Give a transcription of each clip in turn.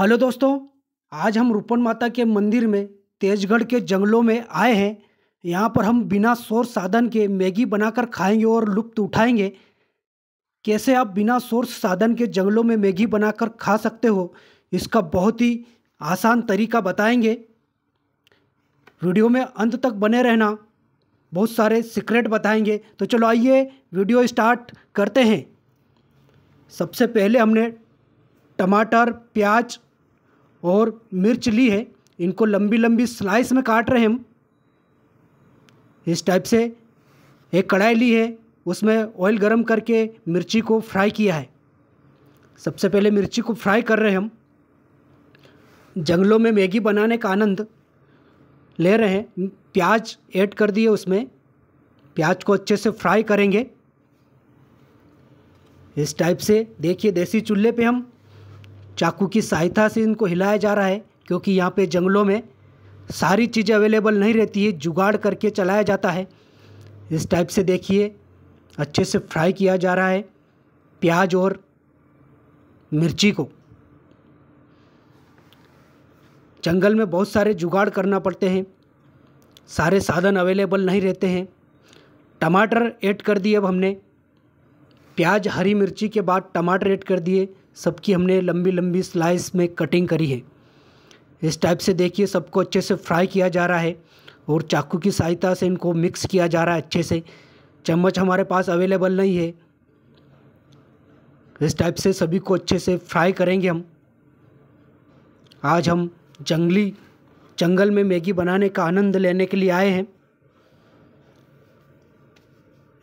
hello दोस्तों आज हम रूपन माता के मंदिर में तेजगढ़ के जंगलों में आए हैं यहाँ पर हम बिना शोर साधन के मैगी बनाकर खाएंगे और लुप्त उठाएंगे कैसे आप बिना शोर साधन के जंगलों में मैगी बनाकर खा सकते हो इसका बहुत ही आसान तरीका बताएंगे वीडियो में अंत तक बने रहना बहुत सारे सीक्रेट बताएंगे तो चलो आइए वीडियो स्टार्ट करते हैं सबसे पहले हमने टमाटर प्याज और मिर्च ली है इनको लंबी लंबी स्लाइस में काट रहे हम इस टाइप से एक कढ़ाई ली है उसमें ऑयल गरम करके मिर्ची को फ्राई किया है सबसे पहले मिर्ची को फ्राई कर रहे हम जंगलों में मैगी बनाने का आनंद ले रहे हैं प्याज ऐड कर दिए उसमें प्याज को अच्छे से फ्राई करेंगे इस टाइप से देखिए देसी चूल्हे पे हम चाकू की सहायता से इनको हिलाया जा रहा है क्योंकि यहाँ पे जंगलों में सारी चीज़ें अवेलेबल नहीं रहती है जुगाड़ करके चलाया जाता है इस टाइप से देखिए अच्छे से फ्राई किया जा रहा है प्याज और मिर्ची को जंगल में बहुत सारे जुगाड़ करना पड़ते हैं सारे साधन अवेलेबल नहीं रहते हैं टमाटर ऐड कर दिए अब हमने प्याज हरी मिर्ची के बाद टमाटर ऐड कर दिए सबकी हमने लंबी लंबी स्लाइस में कटिंग करी है इस टाइप से देखिए सबको अच्छे से फ्राई किया जा रहा है और चाकू की सहायता से इनको मिक्स किया जा रहा है अच्छे से चम्मच हमारे पास अवेलेबल नहीं है इस टाइप से सभी को अच्छे से फ्राई करेंगे हम आज हम जंगली जंगल में मैगी बनाने का आनंद लेने के लिए आए हैं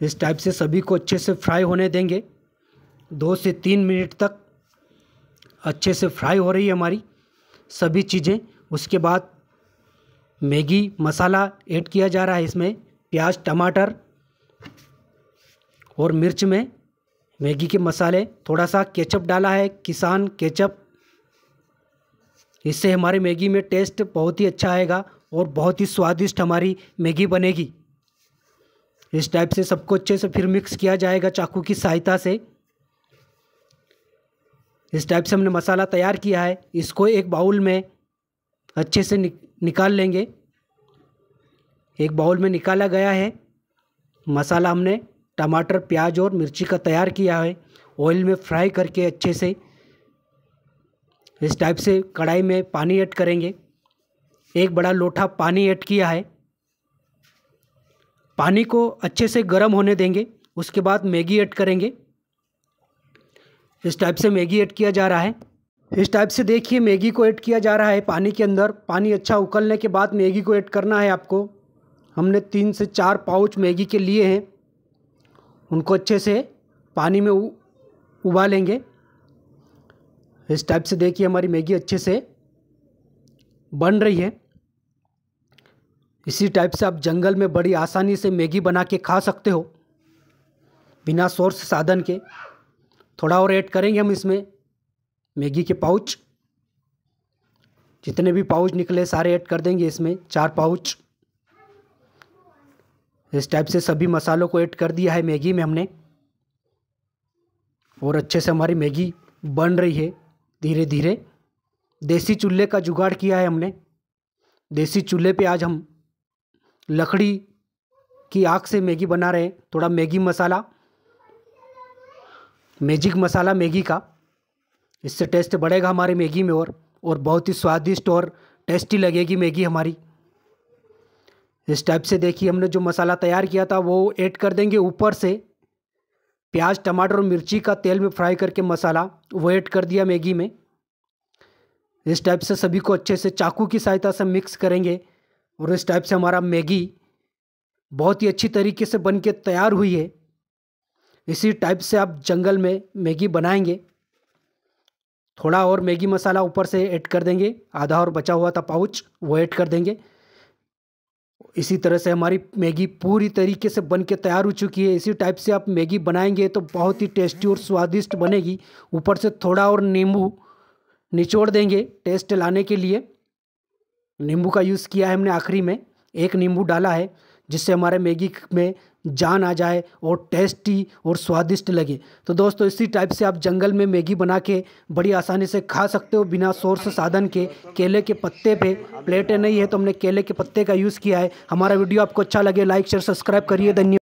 इस टाइप से सभी को अच्छे से फ्राई होने देंगे दो से तीन मिनट तक अच्छे से फ्राई हो रही है हमारी सभी चीज़ें उसके बाद मैगी मसाला ऐड किया जा रहा है इसमें प्याज टमाटर और मिर्च में मैगी के मसाले थोड़ा सा केचप डाला है किसान केचप इससे हमारे मैगी में टेस्ट बहुत ही अच्छा आएगा और बहुत ही स्वादिष्ट हमारी मैगी बनेगी इस टाइप से सबको अच्छे से फिर मिक्स किया जाएगा चाकू की सहायता से इस टाइप से हमने मसाला तैयार किया है इसको एक बाउल में अच्छे से नि, निकाल लेंगे एक बाउल में निकाला गया है मसाला हमने टमाटर प्याज और मिर्ची का तैयार किया है ऑयल में फ्राई करके अच्छे से इस टाइप से कढ़ाई में पानी ऐड करेंगे एक बड़ा लोटा पानी ऐड किया है पानी को अच्छे से गर्म होने देंगे उसके बाद मैगी ऐड करेंगे इस टाइप से मैगी ऐड किया जा रहा है इस टाइप से देखिए मैगी को ऐड किया जा रहा है पानी के अंदर पानी अच्छा उकलने के बाद मैगी को ऐड करना है आपको हमने तीन से चार पाउच मैगी के लिए हैं उनको अच्छे से पानी में उबालेंगे इस टाइप से देखिए हमारी मैगी अच्छे से बन रही है इसी टाइप से आप जंगल में बड़ी आसानी से मैगी बना के खा सकते हो बिना सोर्स साधन के थोड़ा और ऐड करेंगे हम इसमें मैगी के पाउच जितने भी पाउच निकले सारे ऐड कर देंगे इसमें चार पाउच इस टाइप से सभी मसालों को ऐड कर दिया है मैगी में हमने और अच्छे से हमारी मैगी बन रही है धीरे धीरे देसी चूल्हे का जुगाड़ किया है हमने देसी चूल्हे पे आज हम लकड़ी की आग से मैगी बना रहे हैं थोड़ा Maggi masala magic masala Maggi का इससे टेस्ट बढ़ेगा हमारे मैगी में और और बहुत ही स्वादिष्ट और टेस्टी लगेगी मैगी हमारी इस टाइप से देखिए हमने जो मसाला तैयार किया था वो ऐड कर देंगे ऊपर से प्याज टमाटर और मिर्ची का तेल में फ्राई करके मसाला वो ऐड कर दिया मैगी में इस टाइप से सभी को अच्छे से चाकू की सहायता से मिक्स करेंगे और इस टाइप से हमारा मैगी बहुत ही अच्छी तरीके से बन के तैयार हुई है इसी टाइप से आप जंगल में मैगी बनाएंगे थोड़ा और मैगी मसाला ऊपर से ऐड कर देंगे आधा और बचा हुआ था पाउच वो ऐड कर देंगे इसी तरह से हमारी मैगी पूरी तरीके से बन के तैयार हो चुकी है इसी टाइप से आप मैगी बनाएंगे तो बहुत ही टेस्टी और स्वादिष्ट बनेगी ऊपर से थोड़ा और नींबू निचोड़ देंगे टेस्ट लाने के लिए नींबू का यूज़ किया है हमने आखिरी में एक नींबू डाला है जिससे हमारे मैगी में जान आ जाए और टेस्टी और स्वादिष्ट लगे तो दोस्तों इसी टाइप से आप जंगल में मैगी बना के बड़ी आसानी से खा सकते हो बिना सोर्स साधन के केले के पत्ते पे प्लेटें नहीं है तो हमने केले के पत्ते का यूज़ किया है हमारा वीडियो आपको अच्छा लगे लाइक शेयर सब्सक्राइब करिए धन्यवाद